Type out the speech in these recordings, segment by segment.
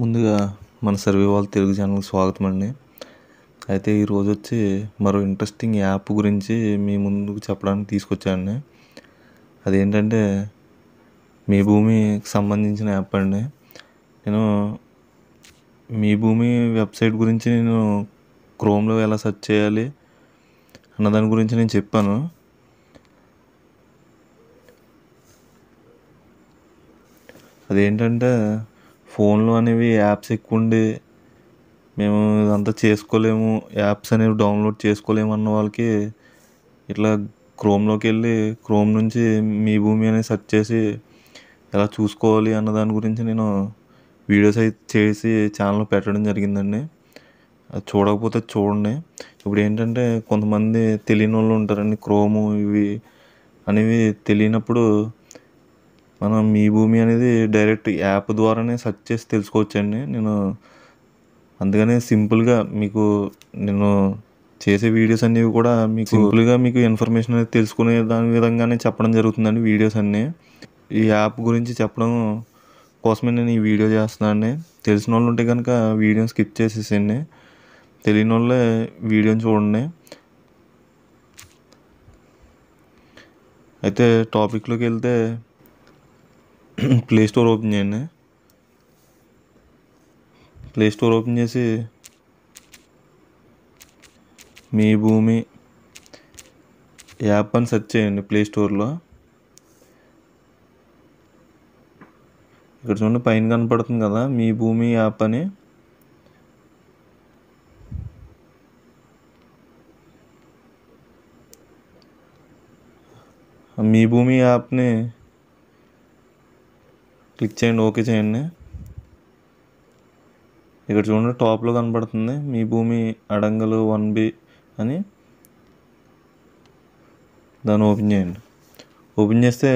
ముందుగా మన సర్వేవాల్ తెలుగు ఛానల్కి స్వాగతం అండి అయితే ఈరోజు వచ్చి మరో ఇంట్రెస్టింగ్ యాప్ గురించి మీ ముందుకు చెప్పడానికి తీసుకొచ్చానండి అదేంటంటే మీ భూమికి సంబంధించిన యాప్ అండి నేను మీ భూమి వెబ్సైట్ గురించి నేను క్రోమ్లో ఎలా సెర్చ్ చేయాలి అన్నదాని గురించి నేను చెప్పాను అదేంటంటే ఫోన్లు అనేవి యాప్స్ ఎక్కువ ఉండే మేము ఇదంతా చేసుకోలేము యాప్స్ అనేవి డౌన్లోడ్ చేసుకోలేము అన్న వాళ్ళకి ఇట్లా క్రోమ్లోకి వెళ్ళి క్రోమ్ నుంచి మీ భూమి అనేది సెర్చ్ చేసి ఎలా చూసుకోవాలి అన్న దాని గురించి నేను వీడియోస్ అయితే చేసి ఛానల్ పెట్టడం జరిగిందండి అది చూడకపోతే చూడండి ఇప్పుడు ఏంటంటే కొంతమంది తెలియని వాళ్ళు ఉంటారండి క్రోము ఇవి అనేవి తెలియనప్పుడు మనం మీ భూమి అనేది డైరెక్ట్ యాప్ ద్వారానే సెర్చ్ చేసి తెలుసుకోవచ్చండి నేను అందుకనే సింపుల్గా మీకు నేను చేసే వీడియోస్ అనేవి కూడా మీకు సింపుల్గా మీకు ఇన్ఫర్మేషన్ అనేది తెలుసుకునే దాని విధంగానే చెప్పడం జరుగుతుందండి వీడియోస్ అన్నీ ఈ యాప్ గురించి చెప్పడం కోసమే నేను ఈ వీడియో చేస్తున్నాను తెలిసిన వాళ్ళు ఉంటే కనుక వీడియో స్కిప్ చేసేసండి తెలియని వాళ్ళే వీడియోని చూడండి అయితే టాపిక్లోకి వెళ్తే ప్లే స్టోర్ ఓపెన్ చేయండి ప్లే స్టోర్ ఓపెన్ చేసి మీ భూమి యాప్ అని సెర్చ్ చేయండి ప్లే స్టోర్లో ఇక్కడ చూడండి పైన కనపడుతుంది కదా మీ భూమి యాప్ అని మీ భూమి యాప్ని క్లిక్ చేయండి ఓకే చేయండి ఇక్కడ చూడండి టాప్లో కనబడుతుంది మీ భూమి అడంగలు వన్ బి అని దాన్ని ఓపెన్ చేయండి ఓపెన్ చేస్తే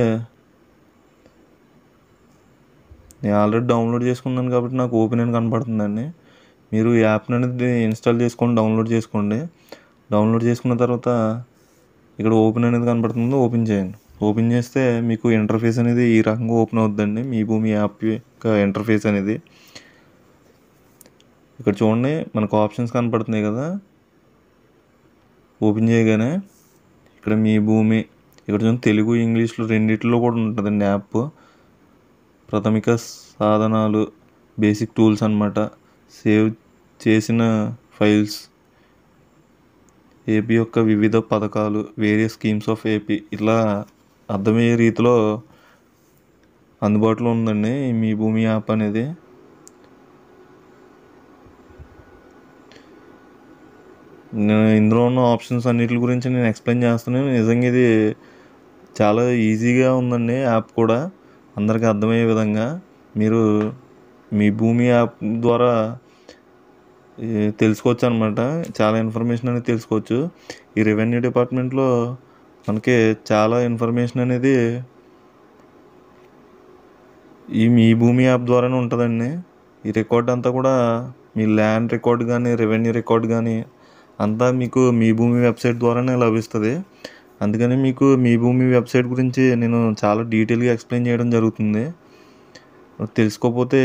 నేను ఆల్రెడీ డౌన్లోడ్ చేసుకున్నాను కాబట్టి నాకు ఓపెన్ అని కనపడుతుందండి మీరు యాప్ని అనేది ఇన్స్టాల్ చేసుకొని డౌన్లోడ్ చేసుకోండి డౌన్లోడ్ చేసుకున్న తర్వాత ఇక్కడ ఓపెన్ అనేది కనపడుతుంది ఓపెన్ చేయండి ఓపెన్ చేస్తే మీకు ఇంటర్ఫేస్ అనేది ఈ రకంగా ఓపెన్ అవుద్దండి మీ భూమి యాప్ యొక్క ఇంటర్ఫేస్ అనేది ఇక్కడ చూడండి మనకు ఆప్షన్స్ కనపడుతున్నాయి కదా ఓపెన్ చేయగానే ఇక్కడ మీ భూమి ఇక్కడ చూడండి తెలుగు ఇంగ్లీష్లో రెండింటిలో కూడా ఉంటుందండి యాప్ ప్రాథమిక సాధనాలు బేసిక్ టూల్స్ అనమాట సేవ్ చేసిన ఫైల్స్ ఏపీ యొక్క వివిధ పథకాలు వేరియస్ స్కీమ్స్ ఆఫ్ ఏపీ ఇలా అర్థమయ్యే రీతిలో అందుబాటులో ఉందండి మీ భూమి యాప్ అనేది నేను ఇందులో ఉన్న ఆప్షన్స్ అన్నిటి గురించి నేను ఎక్స్ప్లెయిన్ చేస్తున్నాను నిజంగా ఇది చాలా ఈజీగా ఉందండి యాప్ కూడా అందరికీ అర్థమయ్యే విధంగా మీరు మీ భూమి యాప్ ద్వారా తెలుసుకోవచ్చు అనమాట చాలా ఇన్ఫర్మేషన్ అనేది తెలుసుకోవచ్చు ఈ రెవెన్యూ డిపార్ట్మెంట్లో మనకి చాలా ఇన్ఫర్మేషన్ అనేది ఈ మీ భూమి యాప్ ద్వారానే ఉంటుందండి ఈ రికార్డ్ అంతా కూడా మీ ల్యాండ్ రికార్డ్ కానీ రెవెన్యూ రికార్డ్ కానీ అంతా మీకు మీ భూమి వెబ్సైట్ ద్వారానే లభిస్తుంది అందుకని మీకు మీ భూమి వెబ్సైట్ గురించి నేను చాలా డీటెయిల్గా ఎక్స్ప్లెయిన్ చేయడం జరుగుతుంది తెలుసుకోకపోతే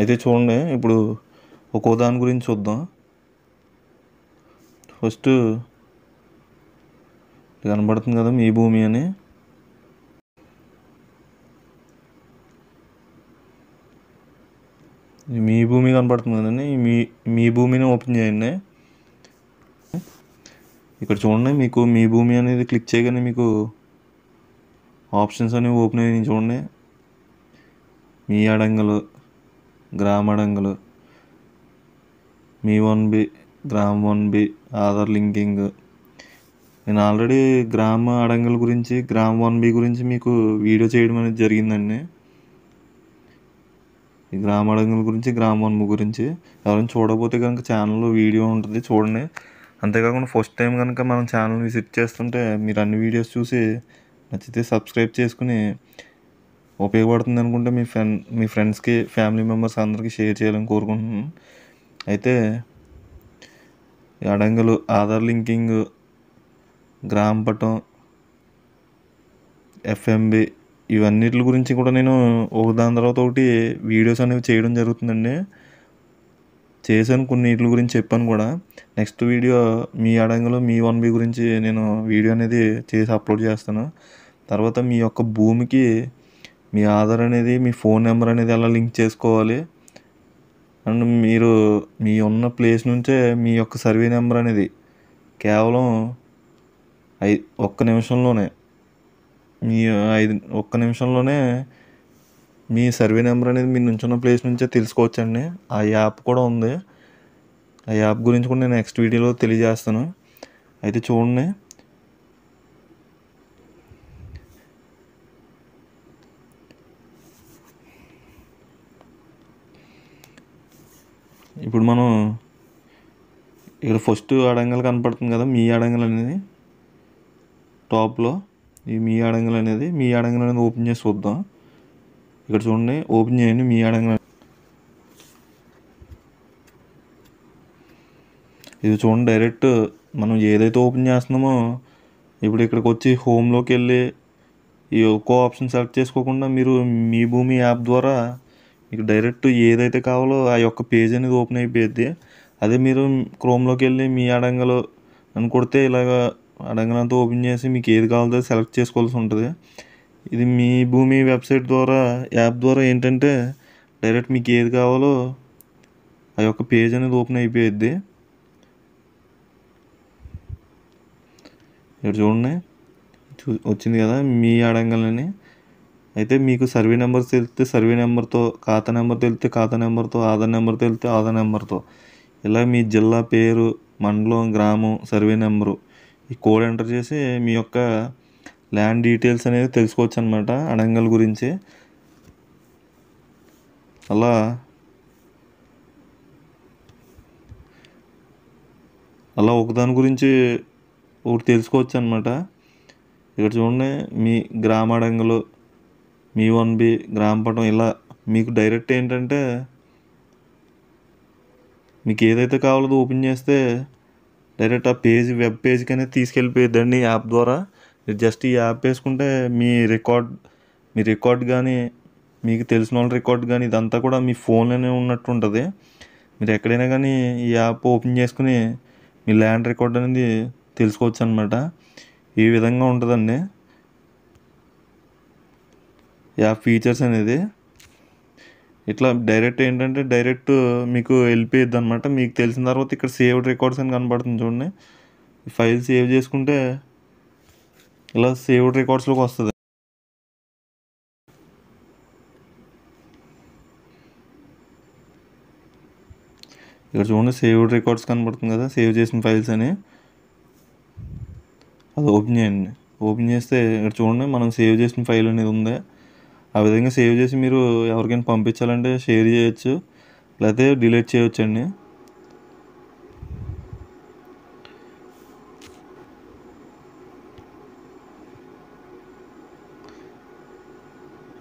అయితే చూడండి ఇప్పుడు ఒక్కో దాని గురించి చూద్దాం ఫస్ట్ కనబడుతుంది కదా మీ భూమి అని మీ భూమి కనబడుతుంది కదండి మీ మీ భూమిని ఓపెన్ చేయండి ఇక్కడ చూడండి మీకు మీ భూమి అనేది క్లిక్ చేయగానే మీకు ఆప్షన్స్ అనేవి ఓపెన్ అయ్యి చూడండి మీ అడంగలు గ్రామడగులు మీ వన్ బి గ్రామ్ వన్ బి ఆధార్ లింకింగ్ నేను ఆల్రెడీ గ్రామ అడంగుల గురించి గ్రామ్ వన్ బి గురించి మీకు వీడియో చేయడం అనేది జరిగిందండి ఈ గ్రామ అడంగుల గురించి గ్రామ వన్ బి గురించి ఎవరైనా చూడకపోతే కనుక ఛానల్లో వీడియో ఉంటుంది చూడండి అంతేకాకుండా ఫస్ట్ టైం కనుక మనం ఛానల్ విజిట్ చేస్తుంటే మీరు అన్ని వీడియోస్ చూసి నచ్చితే సబ్స్క్రైబ్ చేసుకుని ఉపయోగపడుతుంది అనుకుంటే మీ ఫ్రెండ్ మీ ఫ్రెండ్స్కి ఫ్యామిలీ మెంబర్స్ అందరికీ షేర్ చేయాలని కోరుకుంటున్నాను అయితే అడంగులు ఆధార్ లింకింగ్ గ్రామ్ పటం ఎఫ్ఎంబి ఇవన్నిటి గురించి కూడా నేను ఒకదాని దాని తర్వాత ఒకటి వీడియోస్ అనేవి చేయడం జరుగుతుందండి చేశాను కొన్ని వీటి గురించి చెప్పాను కూడా నెక్స్ట్ వీడియో మీ అడంగులో మీ వన్ బి గురించి నేను వీడియో అనేది చేసి అప్లోడ్ చేస్తాను తర్వాత మీ యొక్క భూమికి మీ ఆధార్ అనేది మీ ఫోన్ నెంబర్ అనేది ఎలా లింక్ చేసుకోవాలి అండ్ మీరు మీ ఉన్న ప్లేస్ నుంచే మీ యొక్క సర్వే నెంబర్ అనేది కేవలం ఐ ఒక్క నిమిషంలోనే మీ ఐదు ఒక్క నిమిషంలోనే మీ సర్వే నెంబర్ అనేది మీరు నుంచున్న ప్లేస్ నుంచే తెలుసుకోవచ్చండి ఆ యాప్ కూడా ఉంది ఆ యాప్ గురించి కూడా నేను నెక్స్ట్ వీడియోలో తెలియజేస్తాను అయితే చూడండి ఇప్పుడు మనం ఇక్కడ ఫస్ట్ అడంగల్ కనపడుతుంది కదా మీ అడంగల్ అనేది టాప్లో ఈ మీ అడంగల్ అనేది మీ అడంగల్ అనేది ఓపెన్ చేసి చూద్దాం ఇక్కడ చూడండి ఓపెన్ చేయండి మీ అడంగల్ ఇది చూడండి డైరెక్ట్ మనం ఏదైతే ఓపెన్ చేస్తున్నామో ఇప్పుడు ఇక్కడికి వచ్చి హోమ్లోకి వెళ్ళి ఈ ఒక్కో ఆప్షన్ సెలెక్ట్ చేసుకోకుండా మీరు మీ భూమి యాప్ ద్వారా మీకు డైరెక్ట్ ఏదైతే కావాలో ఆ యొక్క పేజ్ అనేది ఓపెన్ అయిపోయింది అదే మీరు క్రోమ్లోకి వెళ్ళి మీ అడంగలో అని కొడితే ఇలాగ అంతా ఓపెన్ చేసి మీకు ఏది కావాలో సెలెక్ట్ చేసుకోవాల్సి ఉంటుంది ఇది మీ భూమి వెబ్సైట్ ద్వారా యాప్ ద్వారా ఏంటంటే డైరెక్ట్ మీకు ఏది కావాలో ఆ యొక్క పేజ్ అనేది ఓపెన్ అయిపోయింది ఇక్కడ చూడండి వచ్చింది కదా మీ అడంగలని అయితే మీకు సర్వే నెంబర్ తెలిస్తే సర్వే నెంబర్తో ఖాతా నెంబర్ తెలిస్తే ఖాతా నెంబర్తో ఆధార్ నెంబర్ తెలిస్తే ఆధార్ నెంబర్తో ఇలా మీ జిల్లా పేరు మండలం గ్రామం సర్వే నెంబరు ఈ కోడ్ ఎంటర్ చేసి మీ యొక్క ల్యాండ్ డీటెయిల్స్ అనేది తెలుసుకోవచ్చు అనమాట అడంగల్ గురించి అలా అలా ఒకదాని గురించి ఒకటి తెలుసుకోవచ్చు అనమాట ఇక్కడ చూడండి మీ గ్రామ అడంగలు మీ వన్ బి గ్రామపటం ఇలా మీకు డైరెక్ట్ ఏంటంటే మీకు ఏదైతే కావాలో ఓపెన్ చేస్తే డైరెక్ట్ ఆ పేజ్ వెబ్ పేజ్కి అనేది తీసుకెళ్ళిపోయిందండి యాప్ ద్వారా జస్ట్ ఈ యాప్ వేసుకుంటే మీ రికార్డ్ మీ రికార్డ్ కానీ మీకు తెలిసిన వాళ్ళ రికార్డ్ కానీ ఇదంతా కూడా మీ ఫోన్లోనే ఉన్నట్టు ఉంటుంది మీరు ఎక్కడైనా కానీ ఈ యాప్ ఓపెన్ చేసుకుని మీ ల్యాండ్ రికార్డ్ అనేది తెలుసుకోవచ్చు అనమాట ఈ విధంగా ఉంటుందండి యా ఫీచర్స్ అనేది ఇట్లా డైరెక్ట్ ఏంటంటే డైరెక్ట్ మీకు వెళ్ళిపోయిద్ది అనమాట మీకు తెలిసిన తర్వాత ఇక్కడ సేవ్ రికార్డ్స్ అని కనబడుతుంది చూడండి ఫైల్ సేవ్ చేసుకుంటే ఇలా సేవ్ రికార్డ్స్లోకి వస్తుంది ఇక్కడ చూడండి సేవ్డ్ రికార్డ్స్ కనబడుతుంది కదా సేవ్ చేసిన ఫైల్స్ అని అది ఓపెన్ చేయండి ఓపెన్ చేస్తే ఇక్కడ చూడండి మనం సేవ్ చేసిన ఫైల్ అనేది ఉంది ఆ విధంగా సేవ్ చేసి మీరు ఎవరికైనా పంపించాలంటే షేర్ చేయొచ్చు లేకపోతే డిలీట్ చేయవచ్చు అండి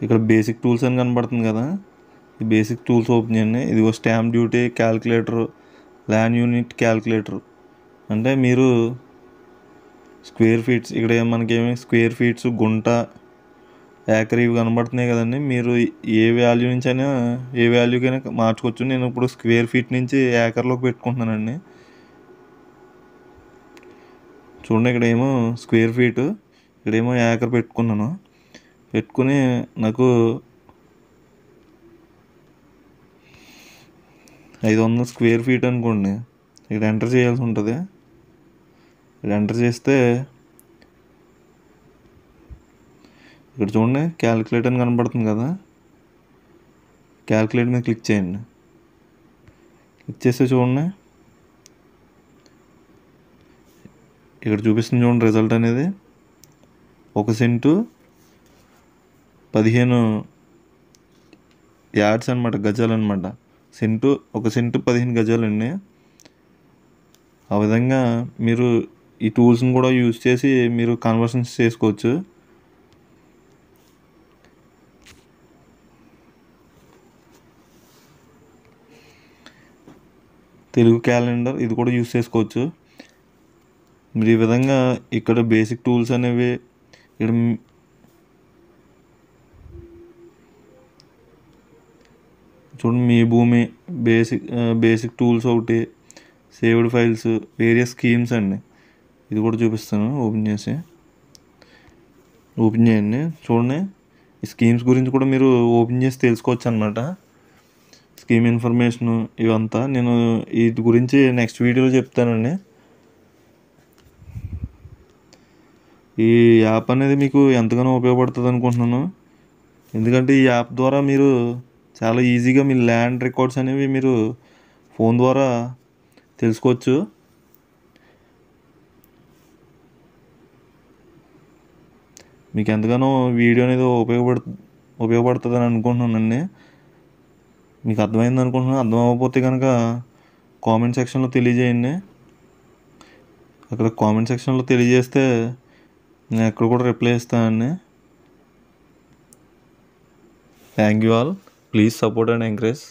ఇక్కడ బేసిక్ టూల్స్ అని కనబడుతుంది కదా ఈ బేసిక్ టూల్స్ ఓపెన్ చేయండి ఇదిగో stamp duty calculator land unit calculator అంటే మీరు స్క్వేర్ ఫీట్స్ ఇక్కడ మనకేమి స్క్వేర్ ఫీట్స్ గుంట యాకర్ ఇవి కనబడుతున్నాయి కదండి మీరు ఏ వాల్యూ నుంచి అయినా ఏ వాల్యూకైనా మార్చుకోవచ్చు నేను ఇప్పుడు స్క్వేర్ ఫీట్ నుంచి యాకర్లోకి పెట్టుకుంటున్నానండి చూడండి ఇక్కడేమో స్క్వేర్ ఫీట్ ఇక్కడేమో యాకర్ పెట్టుకున్నాను పెట్టుకుని నాకు ఐదు వందల స్క్వేర్ ఫీట్ అనుకోండి ఇక్కడ ఎంటర్ చేయాల్సి ఉంటుంది ఇక్కడ ఎంటర్ చేస్తే ఇక్కడ చూడండి క్యాలిక్యులేటర్ అని కనబడుతుంది కదా క్యాలిక్యులేటర్ మీద క్లిక్ చేయండి క్లిక్ చేస్తే చూడండి ఇక్కడ చూపిస్తుంది చూడండి రిజల్ట్ అనేది ఒక సెంటు పదిహేను యాడ్స్ అనమాట గజాలు అనమాట సెంటు ఒక సెంటు పదిహేను గజాలు అండి ఆ విధంగా మీరు ఈ టూల్స్ని కూడా యూజ్ చేసి మీరు కన్వర్షన్స్ చేసుకోవచ్చు తెలుగు క్యాలెండర్ ఇది కూడా యూస్ చేసుకోవచ్చు మీరు ఈ విధంగా ఇక్కడ బేసిక్ టూల్స్ అనేవి ఇక్కడ చూడండి మీ భూమి బేసిక్ బేసిక్ టూల్స్ ఒకటి సేవ్డ్ ఫైల్స్ వేరియస్ స్కీమ్స్ అండి ఇది కూడా చూపిస్తాను ఓపెన్ చేసి ఓపెన్ చేయండి చూడండి ఈ స్కీమ్స్ గురించి కూడా మీరు ఓపెన్ చేసి తెలుసుకోవచ్చు అనమాట స్కీమ్ ఇన్ఫర్మేషను ఇవంతా నేను వీటి గురించి నెక్స్ట్ వీడియోలో చెప్తానండి ఈ యాప్ అనేది మీకు ఎంతగానో ఉపయోగపడుతుంది అనుకుంటున్నాను ఎందుకంటే ఈ యాప్ ద్వారా మీరు చాలా ఈజీగా మీ ల్యాండ్ రికార్డ్స్ అనేవి మీరు ఫోన్ ద్వారా తెలుసుకోవచ్చు మీకు ఎంతగానో వీడియో అనేది ఉపయోగపడు ఉపయోగపడుతుంది అని అనుకుంటున్నానండి మీకు అర్థమైంది అనుకుంటున్నాను అర్థం అవ్వకపోతే కనుక కామెంట్ సెక్షన్లో తెలియజేయండి అక్కడ కామెంట్ సెక్షన్లో తెలియజేస్తే నేను ఎక్కడ కూడా రిప్లై ఇస్తానండి thank you all please support and encourage